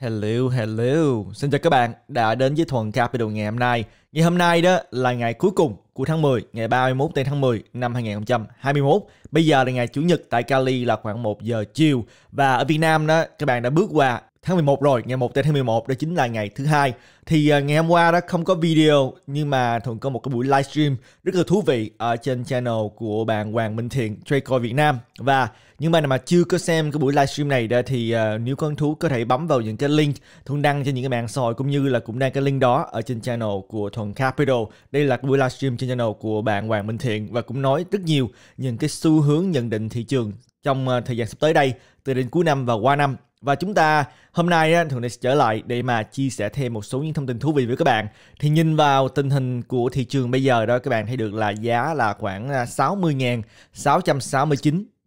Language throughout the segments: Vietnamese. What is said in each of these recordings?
Hello, hello. Xin chào các bạn đã đến với Thuần Capital ngày hôm nay. Ngày hôm nay đó là ngày cuối cùng của tháng 10, ngày 31 tây tháng 10 năm 2021. Bây giờ là ngày Chủ nhật tại Cali là khoảng 1 giờ chiều. Và ở Việt Nam đó, các bạn đã bước qua tháng 11 rồi, ngày 1 tới tháng 11 đó chính là ngày thứ hai. Thì à, ngày hôm qua đó không có video nhưng mà Thuận có một cái buổi livestream rất là thú vị ở trên channel của bạn Hoàng Minh Thiện Draco Việt Nam. Và nhưng mà nào mà chưa có xem cái buổi livestream này đó thì à, nếu có hứng thú có thể bấm vào những cái link Thuận đăng trên những cái mạng xã hội cũng như là cũng đăng cái link đó ở trên channel của Thuận Capital. Đây là cái buổi livestream trên channel của bạn Hoàng Minh Thiện và cũng nói rất nhiều những cái xu hướng nhận định thị trường trong à, thời gian sắp tới đây từ đến cuối năm và qua năm và chúng ta hôm nay thường sẽ trở lại để mà chia sẻ thêm một số những thông tin thú vị với các bạn. Thì nhìn vào tình hình của thị trường bây giờ đó các bạn thấy được là giá là khoảng 60.669 à,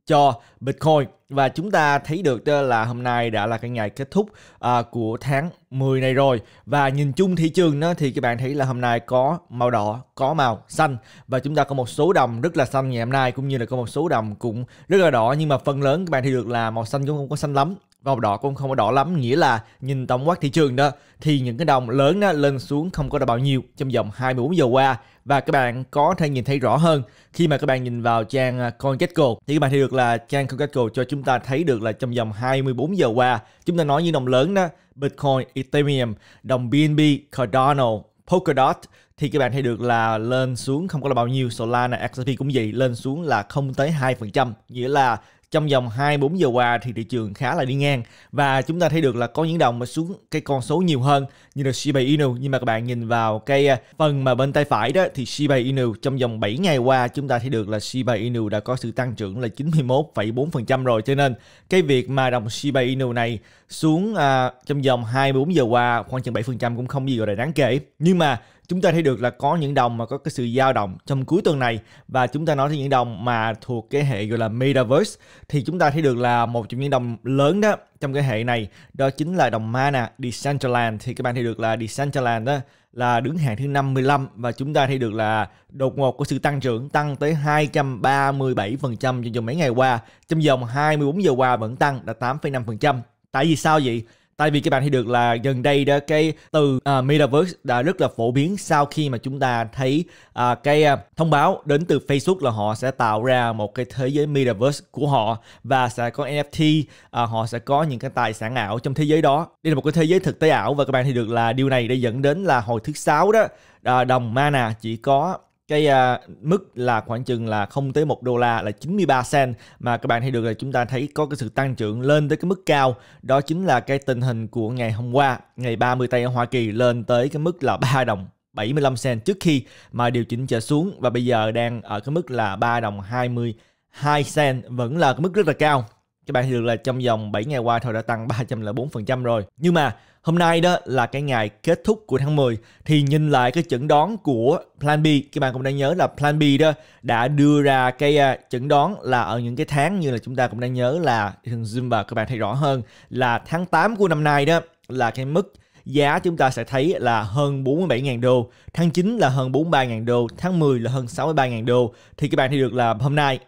cho Bitcoin và chúng ta thấy được là hôm nay đã là cái ngày kết thúc à, của tháng 10 này rồi và nhìn chung thị trường đó thì các bạn thấy là hôm nay có màu đỏ, có màu xanh và chúng ta có một số đồng rất là xanh ngày hôm nay cũng như là có một số đồng cũng rất là đỏ nhưng mà phần lớn các bạn thấy được là màu xanh cũng không có xanh lắm vào đỏ cũng không có đỏ lắm nghĩa là nhìn tổng quát thị trường đó thì những cái đồng lớn đó lên xuống không có là bao nhiêu trong vòng 24 giờ qua và các bạn có thể nhìn thấy rõ hơn khi mà các bạn nhìn vào trang à, CoinGecko thì các bạn thấy được là trang CoinGecko cho chúng ta thấy được là trong vòng 24 giờ qua chúng ta nói những đồng lớn đó Bitcoin, Ethereum, đồng BNB, Cardano, Polkadot thì các bạn thấy được là lên xuống không có là bao nhiêu Solana XRP cũng vậy lên xuống là không tới 2% nghĩa là trong vòng 24 giờ qua thì thị trường khá là đi ngang và chúng ta thấy được là có những đồng mà xuống cái con số nhiều hơn như là Shiba Inu nhưng mà các bạn nhìn vào cái à, phần mà bên tay phải đó thì Shiba Inu trong vòng 7 ngày qua chúng ta thấy được là Shiba Inu đã có sự tăng trưởng là 91,4% rồi cho nên cái việc mà đồng Shiba Inu này xuống à, trong vòng 24 giờ qua khoảng chừng 7% cũng không gì gọi là đáng kể. Nhưng mà chúng ta thấy được là có những đồng mà có cái sự dao động trong cuối tuần này và chúng ta nói tới những đồng mà thuộc cái hệ gọi là Metaverse thì chúng ta thấy được là một trong những đồng lớn đó trong cái hệ này đó chính là đồng Mana Decentraland thì các bạn thấy được là Decentraland đó là đứng hàng thứ 55 và chúng ta thấy được là đột ngột có sự tăng trưởng tăng tới 237% trong vòng mấy ngày qua trong vòng 24 giờ qua vẫn tăng là 8,5% tại vì sao vậy tại vì các bạn thấy được là gần đây đó cái từ uh, metaverse đã rất là phổ biến sau khi mà chúng ta thấy uh, cái uh, thông báo đến từ Facebook là họ sẽ tạo ra một cái thế giới metaverse của họ và sẽ có NFT uh, họ sẽ có những cái tài sản ảo trong thế giới đó đây là một cái thế giới thực tế ảo và các bạn thấy được là điều này đã dẫn đến là hồi thứ sáu đó uh, đồng mana chỉ có cái uh, mức là khoảng chừng là không tới 1 đô la là 93 cent mà các bạn thấy được là chúng ta thấy có cái sự tăng trưởng lên tới cái mức cao đó chính là cái tình hình của ngày hôm qua ngày 30 tây ở Hoa Kỳ lên tới cái mức là 3 đồng 75 cent trước khi mà điều chỉnh trở xuống và bây giờ đang ở cái mức là 3 đồng 22 cent vẫn là cái mức rất là cao các bạn thấy được là trong vòng 7 ngày qua thôi đã tăng 304% rồi. Nhưng mà Hôm nay đó là cái ngày kết thúc của tháng 10 thì nhìn lại cái chẩn đoán của Plan B, các bạn cũng đang nhớ là Plan B đó đã đưa ra cái à, chẩn đoán là ở những cái tháng như là chúng ta cũng đang nhớ là thường zoom vào các bạn thấy rõ hơn là tháng 8 của năm nay đó là cái mức giá chúng ta sẽ thấy là hơn 47.000 đô, tháng 9 là hơn 43.000 đô, tháng 10 là hơn 63.000 đô. Thì các bạn thấy được là hôm nay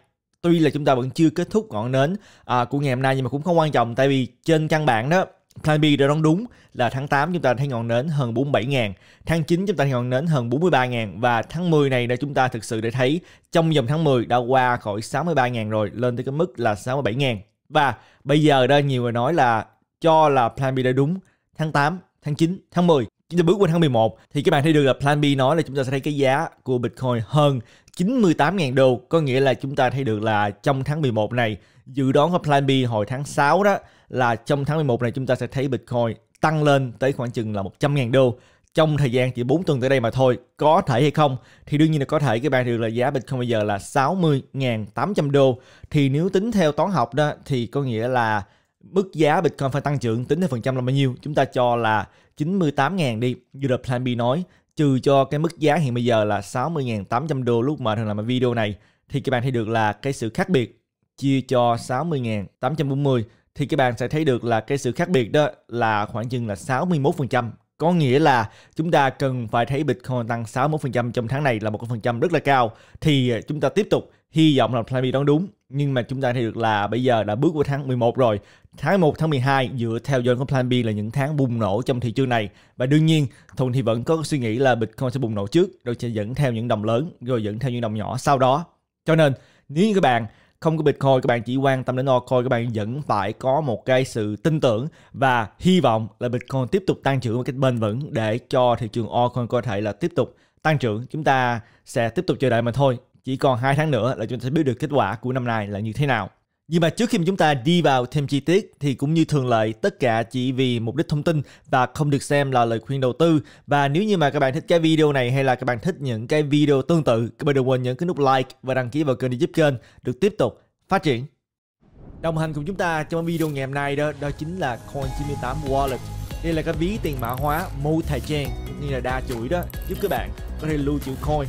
tuy là chúng ta vẫn chưa kết thúc ngọn nến à, của ngày hôm nay nhưng mà cũng không quan trọng tại vì trên căn bản đó Plan B đã đoán đúng là tháng 8 chúng ta thấy ngọn nến hơn 47 000 tháng 9 chúng ta thấy ngọn nến hơn 43 000 và tháng 10 này đã chúng ta thực sự để thấy trong dòng tháng 10 đã qua khỏi 63 000 rồi, lên tới cái mức là 67 000 Và bây giờ đây nhiều người nói là cho là Plan B đã đúng tháng 8, tháng 9, tháng 10 chúng ta bước qua tháng 11 thì các bạn thấy được là Plan B nói là chúng ta sẽ thấy cái giá của Bitcoin hơn 98.000 đô có nghĩa là chúng ta thấy được là trong tháng 11 này dự đoán của Plan B hồi tháng 6 đó là trong tháng 11 này chúng ta sẽ thấy Bitcoin tăng lên tới khoảng chừng là 100.000 đô trong thời gian chỉ 4 tuần tới đây mà thôi. Có thể hay không? Thì đương nhiên là có thể. Các bạn được là giá Bitcoin bây giờ là 60.800 đô. Thì nếu tính theo toán học đó thì có nghĩa là mức giá Bitcoin phải tăng trưởng tính theo phần trăm là bao nhiêu? Chúng ta cho là 98.000 đi. Như The Plan B nói, trừ cho cái mức giá hiện bây giờ là 60.800 đô lúc mà thường làm video này thì các bạn thấy được là cái sự khác biệt chia cho 60.840 thì các bạn sẽ thấy được là cái sự khác biệt đó là khoảng chừng là 61%. Có nghĩa là chúng ta cần phải thấy Bitcoin tăng 61% trong tháng này là một phần trăm rất là cao. Thì à, chúng ta tiếp tục hy vọng là Flammy đoán đúng. Nhưng mà chúng ta thấy được là bây giờ đã bước qua tháng 11 rồi. Tháng 1, tháng 12 dựa theo John của Plan B là những tháng bùng nổ trong thị trường này. Và đương nhiên, Thuận thì vẫn có suy nghĩ là Bitcoin sẽ bùng nổ trước, rồi sẽ dẫn theo những đồng lớn, rồi dẫn theo những đồng nhỏ sau đó. Cho nên, nếu như các bạn không có Bitcoin các bạn chỉ quan tâm đến altcoin các bạn vẫn phải có một cái sự tin tưởng và hy vọng là Bitcoin tiếp tục tăng trưởng một cách bền vững để cho thị trường altcoin có thể là tiếp tục tăng trưởng chúng ta sẽ tiếp tục chờ đợi mà thôi chỉ còn hai tháng nữa là chúng ta sẽ biết được kết quả của năm nay là như thế nào nhưng mà trước khi mà chúng ta đi vào thêm chi tiết thì cũng như thường lệ tất cả chỉ vì mục đích thông tin và không được xem là lời khuyên đầu tư. Và nếu như mà các bạn thích cái video này hay là các bạn thích những cái video tương tự, các bạn đừng quên nhấn cái nút like và đăng ký vào kênh để giúp kênh được tiếp tục phát triển. Đồng hành cùng chúng ta trong video ngày hôm nay đó đó chính là Coin98 Wallet. Đây là cái ví tiền mã hóa multi-chain như là đa chuỗi đó giúp các bạn có thể lưu trữ coin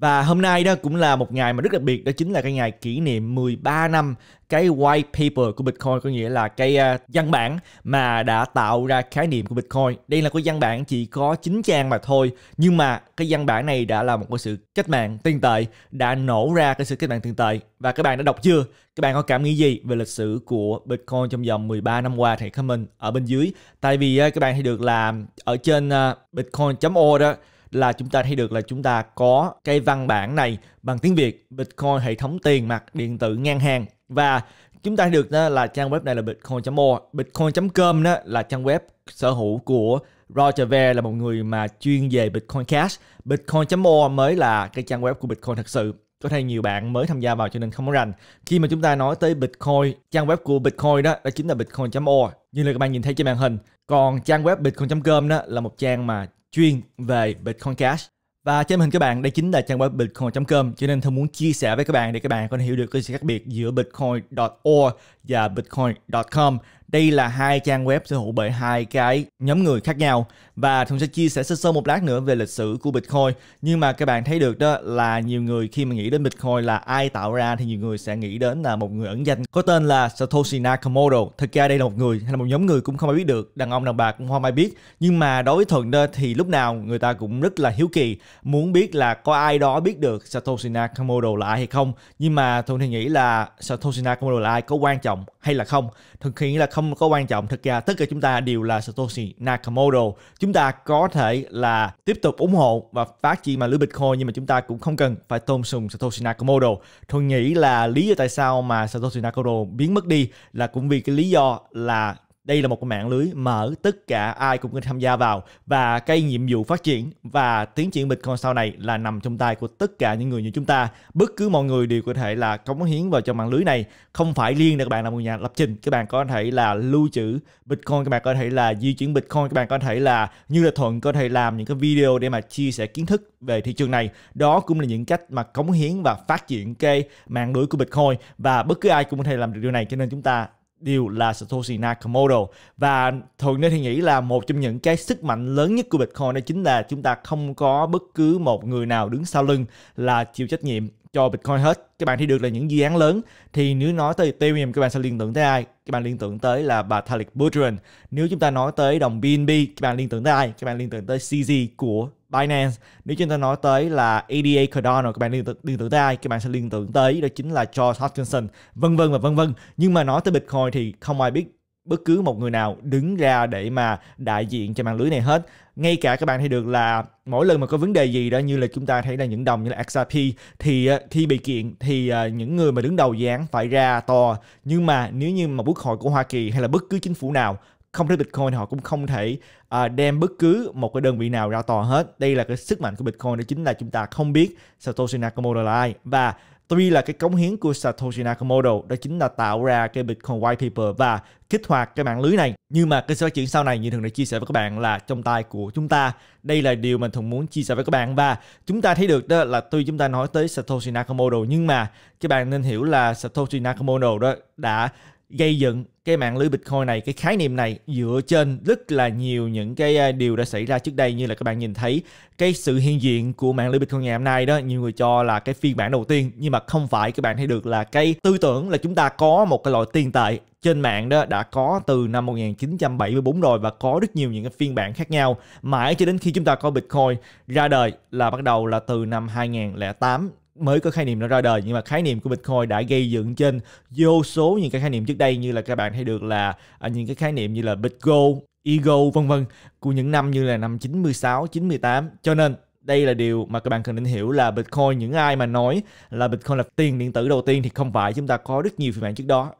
Và hôm nay đó cũng là một ngày mà rất đặc biệt đó chính là cái ngày kỷ niệm 13 năm cái white paper của Bitcoin có nghĩa là cái uh, văn bản mà đã tạo ra khái niệm của Bitcoin. Đây là cái văn bản chỉ có 9 trang mà thôi, nhưng mà cái văn bản này đã là một cái sự cách mạng tiền tệ, đã nổ ra cái sự cách mạng tiền tệ. Và các bạn đã đọc chưa? Các bạn có cảm nghĩ gì về lịch sử của Bitcoin trong vòng 13 năm qua thì comment ở bên dưới. Tại vì uh, các bạn thấy được là ở trên uh, à, bitcoin.org đó là chúng ta thấy được là chúng ta có cái văn bản này bằng tiếng Việt Bitcoin hệ thống tiền mặt điện tử ngang hàng và chúng ta thấy được đó là trang web này là bitcoin.org bitcoin.com đó là trang web sở hữu của Roger Ver là một người mà chuyên về Bitcoin Cash bitcoin.org mới là cái trang web của Bitcoin thật sự có thể nhiều bạn mới tham gia vào cho nên không có rành khi mà chúng ta nói tới Bitcoin trang web của Bitcoin đó đó chính là bitcoin.org như là các bạn nhìn thấy trên màn hình còn trang web bitcoin.com đó là một trang mà chuyên về Bitcoin Cash. Và trên màn hình các bạn đây chính là trang web bitcoin.com cho nên tôi muốn chia sẻ với các bạn để các bạn có thể hiểu được cái sự khác biệt giữa bitcoin.org và bitcoin.com đây là hai trang web sở hữu bởi hai cái nhóm người khác nhau và Thuận sẽ chia sẻ sơ sơ một lát nữa về lịch sử của Bitcoin. Nhưng mà các bạn thấy được đó là nhiều người khi mà nghĩ đến Bitcoin là ai tạo ra thì nhiều người sẽ nghĩ đến là một người ẩn danh có tên là Satoshi Nakamoto. Thực ra đây là một người hay là một nhóm người cũng không ai biết được, đàn ông đàn bà cũng không ai biết. Nhưng mà đối với Thuận đó thì lúc nào người ta cũng rất là hiếu kỳ muốn biết là có ai đó biết được Satoshi Nakamoto là ai hay không. Nhưng mà Thuận thì nghĩ là Satoshi Nakamoto là ai có quan trọng hay là không? Thuận khi nghĩ là không không có quan trọng thật ra tất cả chúng ta đều là Satoshi Nakamoto chúng ta có thể là tiếp tục ủng hộ và phát triển mà lưới Bitcoin nhưng mà chúng ta cũng không cần phải tôn sùng Satoshi Nakamoto tôi nghĩ là lý do tại sao mà Satoshi Nakamoto biến mất đi là cũng vì cái lý do là đây là một mạng lưới mở tất cả ai cũng có tham gia vào và cái nhiệm vụ phát triển và tiến triển Bitcoin sau này là nằm trong tay của tất cả những người như chúng ta. Bất cứ mọi người đều có thể là cống hiến vào trong mạng lưới này. Không phải riêng là các bạn là một nhà lập trình, các bạn có thể là lưu trữ Bitcoin, các bạn có thể là di chuyển Bitcoin, các bạn có thể là như là Thuận có thể làm những cái video để mà chia sẻ kiến thức về thị trường này. Đó cũng là những cách mà cống hiến và phát triển cái mạng lưới của Bitcoin và bất cứ ai cũng có thể làm được điều này cho nên chúng ta điều là Satoshi Nakamoto và thường nên thì nghĩ là một trong những cái sức mạnh lớn nhất của Bitcoin đó chính là chúng ta không có bất cứ một người nào đứng sau lưng là chịu trách nhiệm cho Bitcoin hết các bạn thấy được là những dự án lớn thì nếu nói tới Ethereum các bạn sẽ liên tưởng tới ai các bạn liên tưởng tới là bà Talik Buterin nếu chúng ta nói tới đồng BNB các bạn liên tưởng tới ai các bạn liên tưởng tới CZ của Binance nếu chúng ta nói tới là ADA Cardano các bạn liên tưởng, liên tưởng tới ai các bạn sẽ liên tưởng tới đó chính là George Hutchinson vân vân và vân vân nhưng mà nói tới Bitcoin thì không ai biết bất cứ một người nào đứng ra để mà đại diện cho mạng lưới này hết ngay cả các bạn thấy được là mỗi lần mà có vấn đề gì đó như là chúng ta thấy là những đồng như là XRP thì ờ, khi bị kiện thì ờ, những người mà đứng đầu dự phải ra to nhưng mà nếu như mà quốc hội của Hoa Kỳ hay là bất cứ chính phủ nào không thể Bitcoin họ cũng không thể uh, đem bất cứ một cái đơn vị nào ra tòa hết. Đây là cái sức mạnh của Bitcoin đó chính là chúng ta không biết Satoshi Nakamoto là ai và tuy là cái cống hiến của Satoshi Nakamoto đó chính là tạo ra cái Bitcoin White Paper và kích hoạt cái mạng lưới này nhưng mà cái sự phát triển sau này như thường đã chia sẻ với các bạn là trong tay của chúng ta đây là điều mình thường muốn chia sẻ với các bạn và chúng ta thấy được đó là tuy chúng ta nói tới Satoshi Nakamoto nhưng mà các bạn nên hiểu là Satoshi Nakamoto đó đã gây dựng cái mạng lưới Bitcoin này, cái khái niệm này dựa trên rất là nhiều những cái à, điều đã xảy ra trước đây như là các bạn nhìn thấy cái sự hiện diện của mạng lưới Bitcoin ngày hôm nay đó nhiều người cho là cái phiên bản đầu tiên nhưng mà không phải các bạn thấy được là cái tư tưởng là chúng ta có một cái loại tiền tệ trên mạng đó đã có từ năm 1974 rồi và có rất nhiều những cái phiên bản khác nhau mãi cho đến khi chúng ta có Bitcoin ra đời là bắt đầu là từ năm 2008 mới có khái niệm nó ra đời nhưng mà khái niệm của Bitcoin đã gây dựng trên vô số những cái khái niệm trước đây như là các bạn thấy được là à, những cái khái niệm như là Bitgo, Ego vân vân của những năm như là năm 96, 98 cho nên đây là điều mà các bạn cần nên hiểu là Bitcoin những ai mà nói là Bitcoin là tiền điện tử đầu tiên thì không phải chúng ta có rất nhiều phiên bản trước đó